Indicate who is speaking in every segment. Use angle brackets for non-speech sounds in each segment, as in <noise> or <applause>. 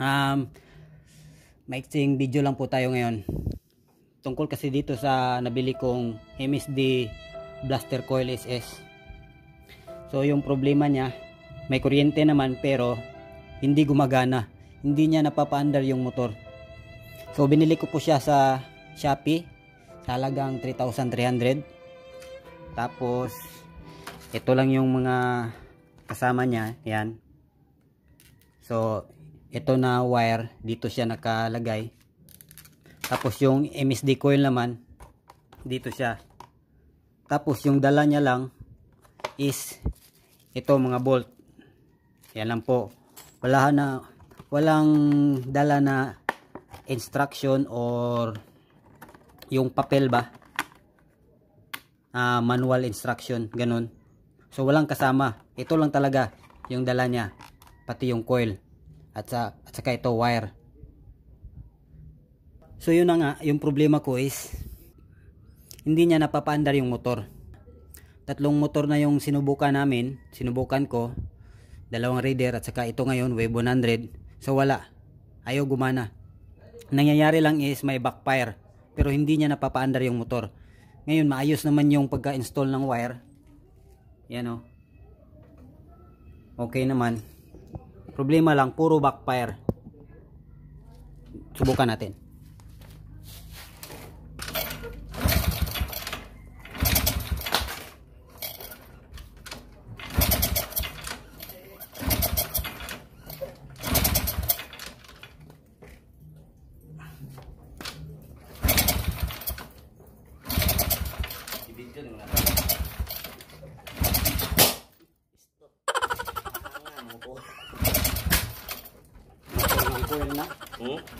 Speaker 1: um, maiksing video lang po tayo ngayon tungkol kasi dito sa nabili kong MSD Blaster Coil SS so yung problema niya may kuryente naman pero hindi gumagana hindi niya napapaandar yung motor so binili ko po siya sa Shopee sa halagang 3,300 tapos ito lang yung mga kasama niya yan so ito na wire dito siya nakalagay tapos yung MSD coil naman dito siya tapos yung dala niya lang is ito mga bolt yan lang po wala na walang dala na instruction or yung papel ba uh, manual instruction ganun so walang kasama ito lang talaga yung dala niya pati yung coil at, sa, at saka ito wire so yun na nga yung problema ko is hindi niya napapaandar yung motor tatlong motor na yung sinubukan namin sinubukan ko dalawang reader at saka ito ngayon wave 100 so wala ayaw gumana nangyayari lang is may backfire pero hindi niya napapaandar yung motor ngayon maayos naman yung pagka install ng wire yan o oh. okay naman Problema lang, puro backfire. Subukan natin.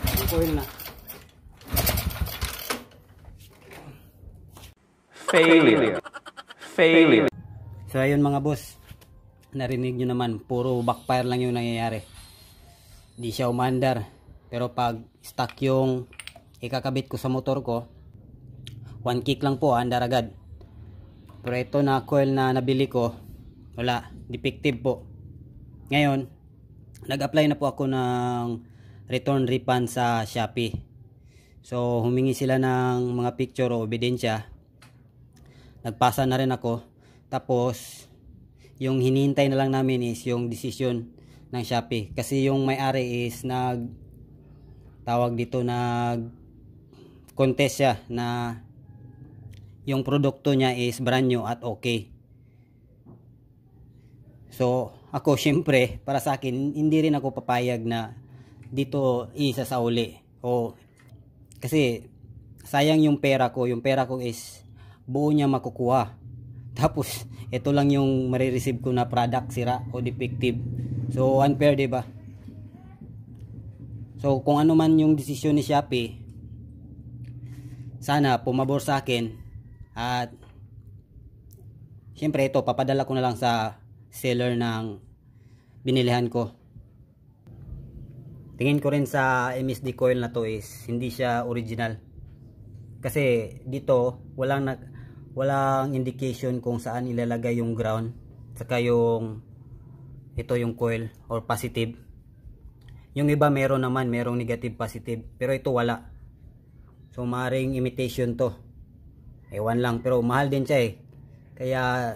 Speaker 1: Coil na. Failure. Failure. So ayun mga boss. Narinig nyo naman. Puro backfire lang yung nangyayari. Di siya umandar. Pero pag stuck yung ikakabit ko sa motor ko. One kick lang po. Andar agad. Pero ito na coil na nabili ko. Wala. Defective po. Ngayon. Nag-apply na po ako ng return refund sa Shopee. So humingi sila ng mga picture o ebidensya. Nagpasa na rin ako. Tapos yung hinihintay na lang namin is yung decision ng Shopee. Kasi yung may-ari is nag tawag dito nag contest siya na yung produkto niya is brand new at okay. So, ako <laughs> syempre, para sa akin, hindi rin ako papayag na dito isasauli. O kasi sayang yung pera ko, yung pera ko is buo niya makukuha. <laughs> Tapos ito lang yung marireceive ko na product sira o defective. So unfair, 'di ba? So kung ano man yung desisyon ni Shopee, sana pumabor sa akin at syempre ito papadala ko na lang sa seller ng binilihan ko tingin ko rin sa MSD coil na to is hindi siya original kasi dito walang nag walang indication kung saan ilalagay yung ground saka yung ito yung coil or positive yung iba meron naman merong negative positive pero ito wala so maring imitation to ewan lang pero mahal din siya eh kaya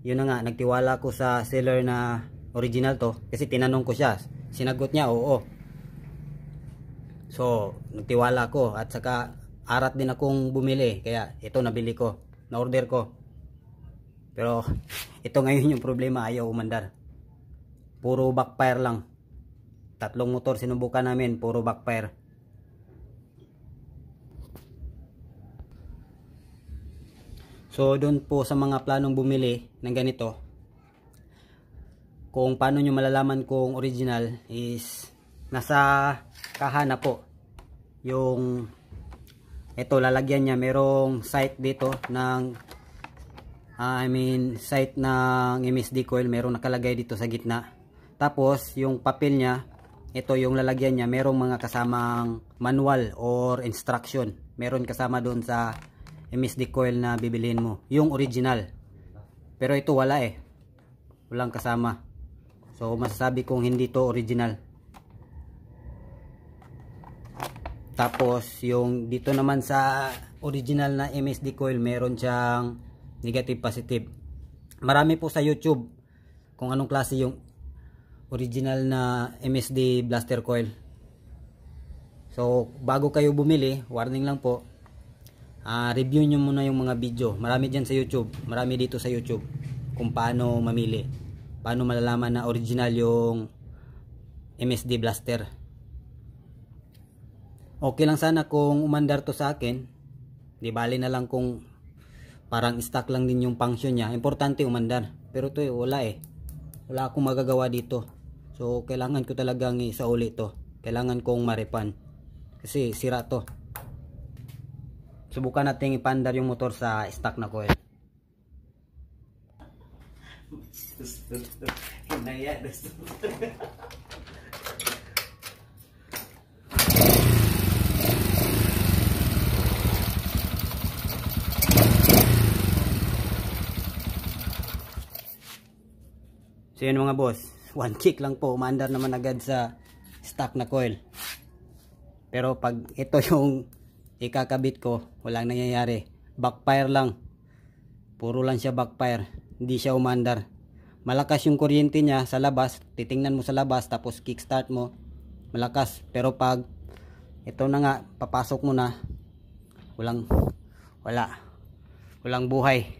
Speaker 1: yun na nga nagtiwala ko sa seller na original to kasi tinanong ko siya sinagot niya oo So, nagtiwala ko at saka arat din akong bumili. Kaya ito nabili ko. Na-order ko. Pero <laughs> ito ngayon yung problema. Ayaw umandar. Puro backfire lang. Tatlong motor sinubukan namin. Puro backfire. So, doon po sa mga planong bumili ng ganito, kung paano nyo malalaman kung original is nasa kahana po yung ito lalagyan niya merong site dito ng uh, I mean site ng MSD coil merong nakalagay dito sa gitna tapos yung papel niya ito yung lalagyan niya merong mga kasamang manual or instruction meron kasama doon sa MSD coil na bibilhin mo yung original pero ito wala eh walang kasama so masasabi kong hindi to original Tapos yung dito naman sa original na MSD coil meron siyang negative positive. Marami po sa YouTube kung anong klase yung original na MSD blaster coil. So bago kayo bumili, warning lang po. Uh, review nyo muna yung mga video. Marami dyan sa YouTube. Marami dito sa YouTube kung paano mamili. Paano malalaman na original yung MSD blaster okay lang sana kung umandar to sa akin di bali na lang kung parang stock lang din yung function niya importante umandar pero to eh, wala eh wala akong magagawa dito so kailangan ko talagang uli to kailangan kong marepan kasi sira to subukan natin ipandar yung motor sa stock na coil eh. Hinaya na <laughs> So yun mga boss, <laughs> one kick lang po, umaandar naman agad sa stock na coil. Pero pag ito <laughs> yung ikakabit ko, walang nangyayari. Backfire lang. Puro lang siya backfire. Hindi siya umandar. Malakas yung kuryente niya sa labas. Titingnan mo sa labas tapos kickstart mo. Malakas. Pero pag ito na nga, papasok mo na, walang, wala. Walang buhay.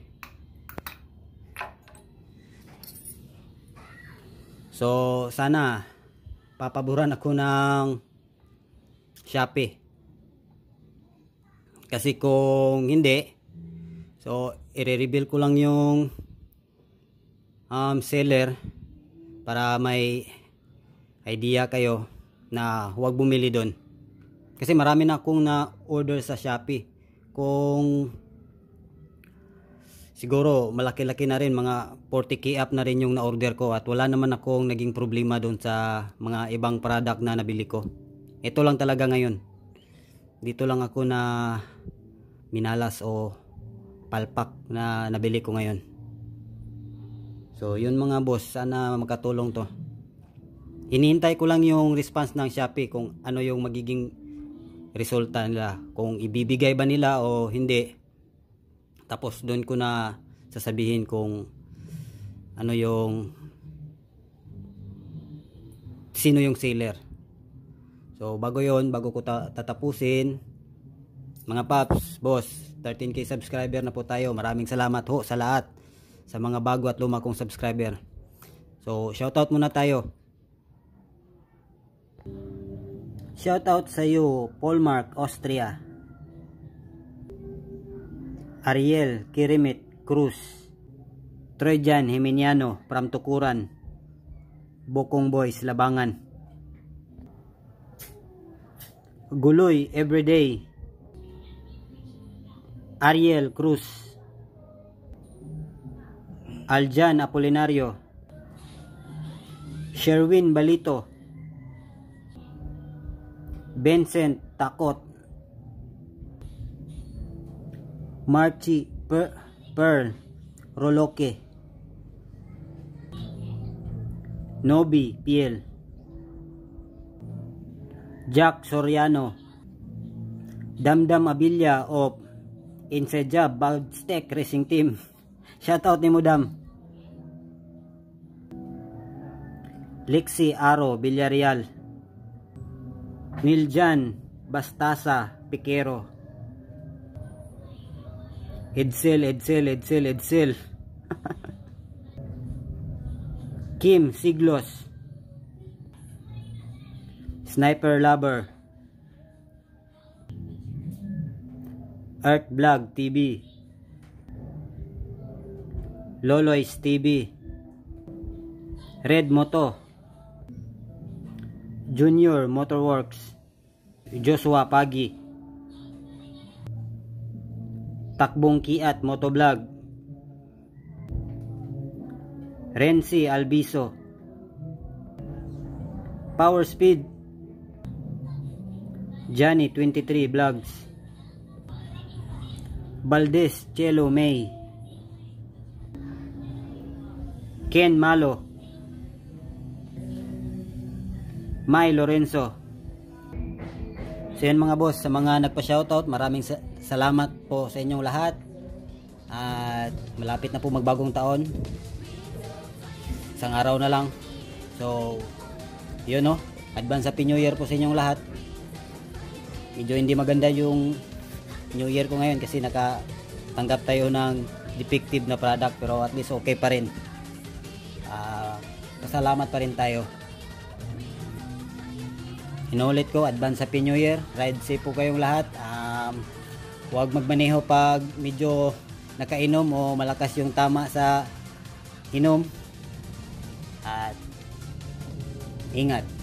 Speaker 1: So, sana papaboran ako ng Shopee. Kasi kung hindi, so, i-reveal ko lang yung um, seller para may idea kayo na huwag bumili doon. Kasi marami na akong na-order sa Shopee. Kung siguro malaki-laki na rin mga 40k up na rin yung na-order ko at wala naman akong naging problema doon sa mga ibang product na nabili ko. Ito lang talaga ngayon. Dito lang ako na minalas o palpak na nabili ko ngayon. So yun mga boss, sana makatulong to. Hinihintay ko lang yung response ng Shopee kung ano yung magiging resulta nila. Kung ibibigay ba nila o hindi tapos doon ko na sasabihin kung ano yung sino yung seller. So bago yon bago ko ta tatapusin mga paps, boss, 13k subscriber na po tayo. Maraming salamat ho sa lahat sa mga bago at luma kong subscriber. So shoutout muna tayo. Shoutout sa iyo, Paul Mark Austria. Ariel Kirimit Cruz, Trejan Himeniano from Tukuran, Bokong Boys Labangan. Guloy Everyday, Ariel Cruz, Aljan Apolinario, Sherwin Balito, Vincent Takot, Marchi per, Pearl Roloque Nobi Piel Jack Soriano Damdam Abilia of Inseja Baldstack Racing Team <laughs> Shoutout ni Mudam Lexi Aro Villarreal Niljan Bastasa Piquero Edsel, Edsel, Edsel, Edsel. Kim Siglos. Sniper Lover. Art Vlog TV. Lolois TV. Red Moto. Junior Motorworks. Joshua Pagi. Takbong Kiat Motovlog Renzi Albiso Power Speed Johnny 23 Vlogs Valdez Chelo May Ken Malo Mai Lorenzo So yan mga boss, sa mga nagpa-shoutout, maraming sa salamat po sa inyong lahat. At malapit na po magbagong taon. Isang araw na lang. So, yun no. Advance Happy New Year po sa inyong lahat. Medyo hindi maganda yung New Year ko ngayon kasi nakatanggap tayo ng defective na product pero at least okay pa rin. Uh, pasalamat pa rin tayo. Inulit ko, advance Happy New Year. Ride safe po kayong lahat. Um, Huwag magmaneho pag medyo nakainom o malakas yung tama sa inom. At ingat.